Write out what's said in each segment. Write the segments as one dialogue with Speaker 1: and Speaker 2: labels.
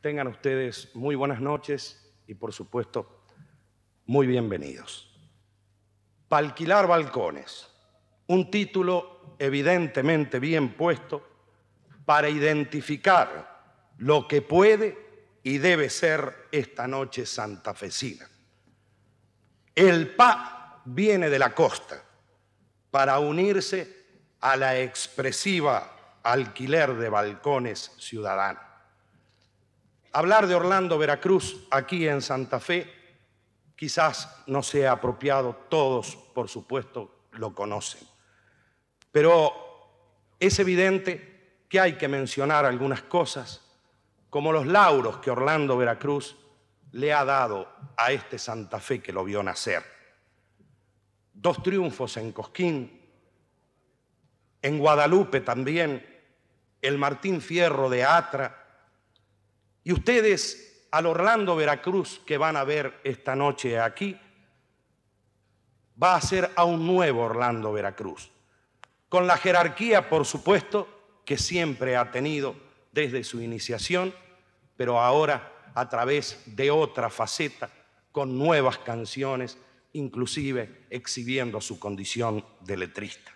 Speaker 1: Tengan ustedes muy buenas noches y por supuesto, muy bienvenidos. Palquilar alquilar balcones, un título evidentemente bien puesto para identificar lo que puede y debe ser esta noche santafesina. El PA viene de la costa para unirse a la expresiva alquiler de balcones ciudadanos. Hablar de Orlando, Veracruz, aquí en Santa Fe, quizás no sea apropiado, todos por supuesto lo conocen, pero es evidente que hay que mencionar algunas cosas, como los lauros que Orlando, Veracruz le ha dado a este Santa Fe que lo vio nacer. Dos triunfos en Cosquín, en Guadalupe también, el Martín Fierro de Atra, y ustedes al Orlando Veracruz que van a ver esta noche aquí, va a ser a un nuevo Orlando Veracruz, con la jerarquía, por supuesto, que siempre ha tenido desde su iniciación, pero ahora a través de otra faceta, con nuevas canciones, inclusive exhibiendo su condición de letrista.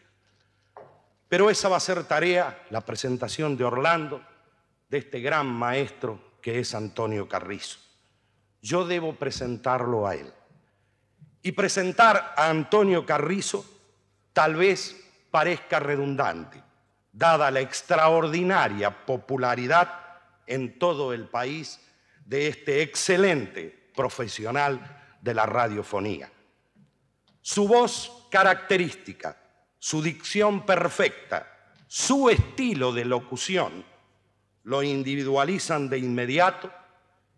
Speaker 1: Pero esa va a ser tarea, la presentación de Orlando, de este gran maestro que es Antonio Carrizo. Yo debo presentarlo a él. Y presentar a Antonio Carrizo tal vez parezca redundante, dada la extraordinaria popularidad en todo el país de este excelente profesional de la radiofonía. Su voz característica, su dicción perfecta, su estilo de locución lo individualizan de inmediato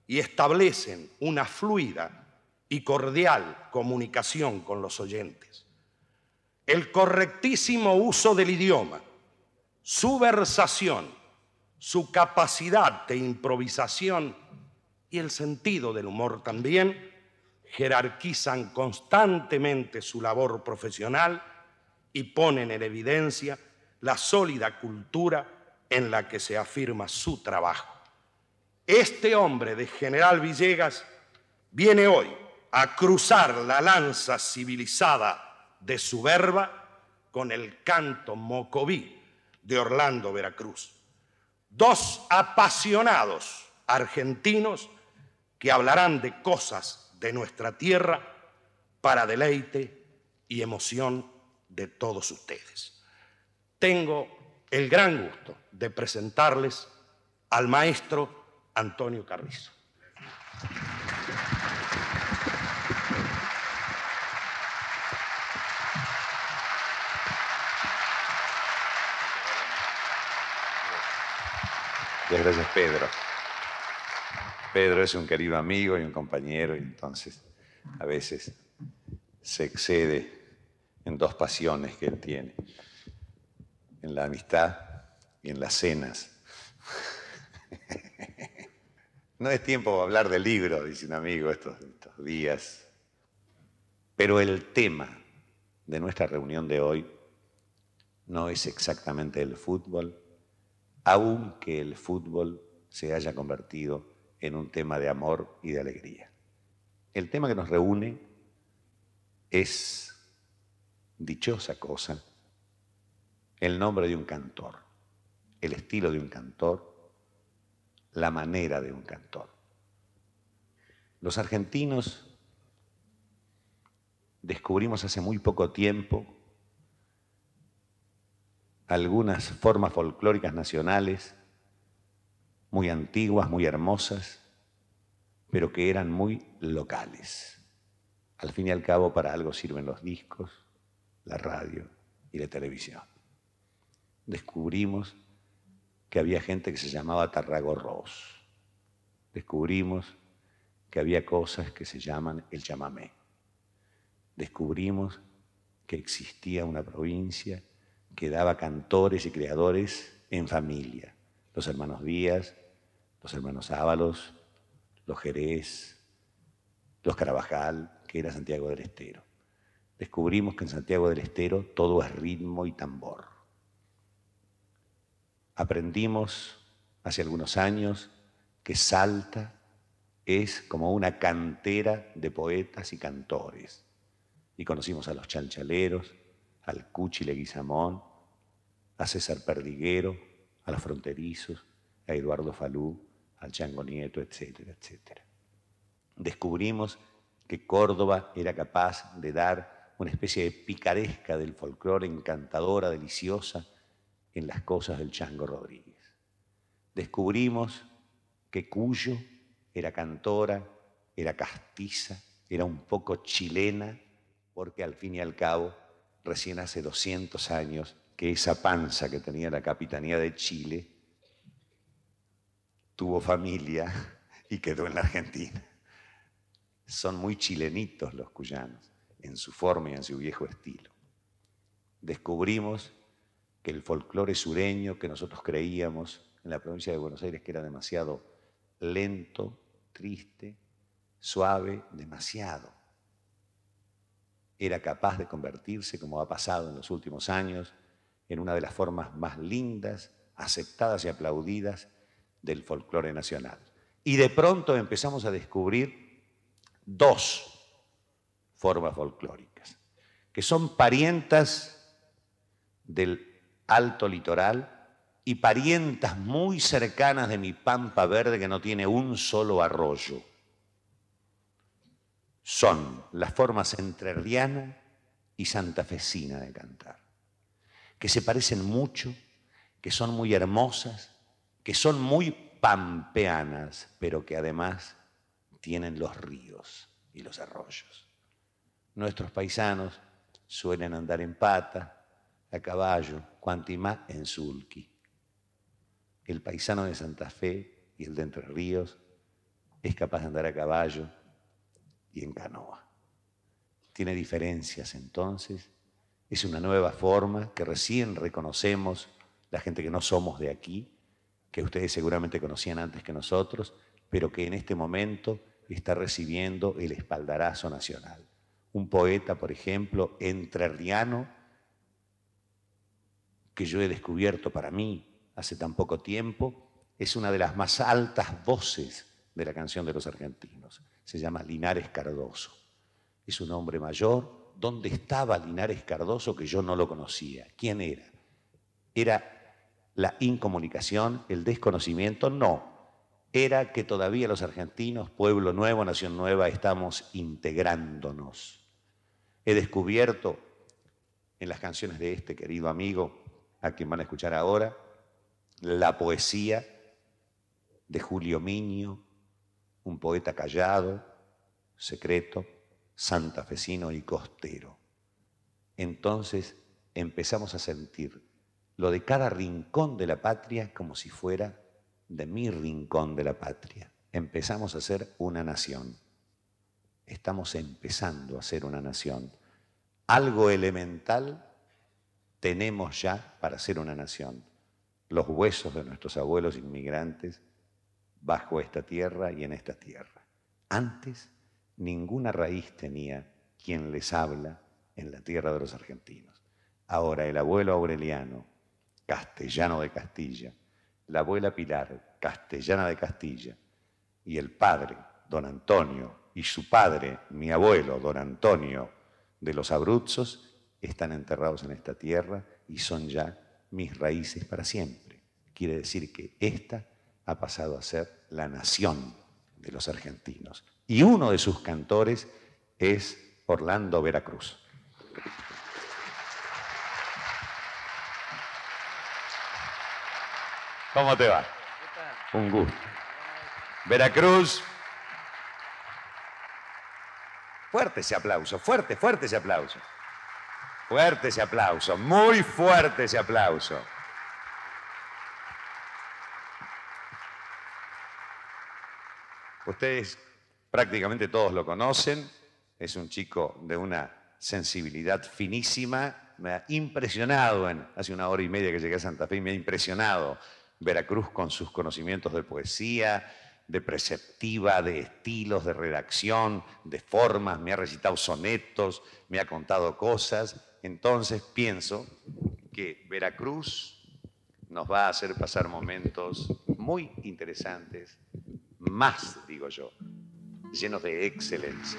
Speaker 1: y establecen una fluida y cordial comunicación con los oyentes. El correctísimo uso del idioma, su versación, su capacidad de improvisación y el sentido del humor también jerarquizan constantemente su labor profesional y ponen en evidencia la sólida cultura en la que se afirma su trabajo. Este hombre de General Villegas viene hoy a cruzar la lanza civilizada de su verba con el canto mocoví de Orlando, Veracruz. Dos apasionados argentinos que hablarán de cosas de nuestra tierra para deleite y emoción de todos ustedes. Tengo el gran gusto de presentarles al maestro Antonio Carrizo.
Speaker 2: Muchas gracias, Pedro. Pedro es un querido amigo y un compañero, y entonces a veces se excede en dos pasiones que él tiene en la amistad y en las cenas. no es tiempo de hablar del libro, dice un amigo estos días. Pero el tema de nuestra reunión de hoy no es exactamente el fútbol, aunque el fútbol se haya convertido en un tema de amor y de alegría. El tema que nos reúne es dichosa cosa el nombre de un cantor, el estilo de un cantor, la manera de un cantor. Los argentinos descubrimos hace muy poco tiempo algunas formas folclóricas nacionales muy antiguas, muy hermosas, pero que eran muy locales. Al fin y al cabo, para algo sirven los discos, la radio y la televisión descubrimos que había gente que se llamaba Tarragorros. Descubrimos que había cosas que se llaman el chamamé. Descubrimos que existía una provincia que daba cantores y creadores en familia. Los hermanos Díaz, los hermanos Ábalos, los Jerez, los Carabajal, que era Santiago del Estero. Descubrimos que en Santiago del Estero todo es ritmo y tambor aprendimos hace algunos años que Salta es como una cantera de poetas y cantores. Y conocimos a los chanchaleros, al Cuchi Leguizamón, a César Perdiguero, a los fronterizos, a Eduardo Falú, al Chango Nieto, etcétera, etcétera. Descubrimos que Córdoba era capaz de dar una especie de picaresca del folclore encantadora, deliciosa, en las cosas del Chango Rodríguez. Descubrimos que Cuyo era cantora, era castiza, era un poco chilena, porque al fin y al cabo, recién hace 200 años, que esa panza que tenía la Capitanía de Chile tuvo familia y quedó en la Argentina. Son muy chilenitos los cuyanos, en su forma y en su viejo estilo. Descubrimos que el folclore sureño que nosotros creíamos en la provincia de Buenos Aires, que era demasiado lento, triste, suave, demasiado, era capaz de convertirse, como ha pasado en los últimos años, en una de las formas más lindas, aceptadas y aplaudidas del folclore nacional. Y de pronto empezamos a descubrir dos formas folclóricas, que son parientas del Alto Litoral y parientas muy cercanas de mi pampa verde que no tiene un solo arroyo. Son las formas entrerriana y santafesina de cantar, que se parecen mucho, que son muy hermosas, que son muy pampeanas, pero que además tienen los ríos y los arroyos. Nuestros paisanos suelen andar en pata, a caballo, Cuantimá en Sulqui. El paisano de Santa Fe y el de Entre Ríos es capaz de andar a caballo y en canoa. Tiene diferencias entonces, es una nueva forma que recién reconocemos la gente que no somos de aquí, que ustedes seguramente conocían antes que nosotros, pero que en este momento está recibiendo el espaldarazo nacional. Un poeta, por ejemplo, entrerriano, que yo he descubierto para mí hace tan poco tiempo, es una de las más altas voces de la canción de los argentinos. Se llama Linares Cardoso. Es un hombre mayor. ¿Dónde estaba Linares Cardoso que yo no lo conocía? ¿Quién era? ¿Era la incomunicación, el desconocimiento? No. Era que todavía los argentinos, pueblo nuevo, nación nueva, estamos integrándonos. He descubierto en las canciones de este querido amigo a quien van a escuchar ahora, la poesía de Julio Miño, un poeta callado, secreto, santafesino y costero. Entonces empezamos a sentir lo de cada rincón de la patria como si fuera de mi rincón de la patria. Empezamos a ser una nación. Estamos empezando a ser una nación. Algo elemental tenemos ya para ser una nación los huesos de nuestros abuelos inmigrantes bajo esta tierra y en esta tierra. Antes ninguna raíz tenía quien les habla en la tierra de los argentinos. Ahora el abuelo Aureliano, castellano de Castilla, la abuela Pilar, castellana de Castilla, y el padre, don Antonio, y su padre, mi abuelo, don Antonio, de los Abruzos, están enterrados en esta tierra y son ya mis raíces para siempre. Quiere decir que esta ha pasado a ser la nación de los argentinos. Y uno de sus cantores es Orlando Veracruz. ¿Cómo te va? Un gusto. Veracruz. Fuerte ese aplauso, fuerte, fuerte ese aplauso. Fuerte ese aplauso, muy fuerte ese aplauso. Ustedes prácticamente todos lo conocen, es un chico de una sensibilidad finísima, me ha impresionado, en, hace una hora y media que llegué a Santa Fe, me ha impresionado Veracruz con sus conocimientos de poesía, de preceptiva, de estilos, de redacción, de formas, me ha recitado sonetos, me ha contado cosas. Entonces pienso que Veracruz nos va a hacer pasar momentos muy interesantes, más, digo yo, llenos de excelencia.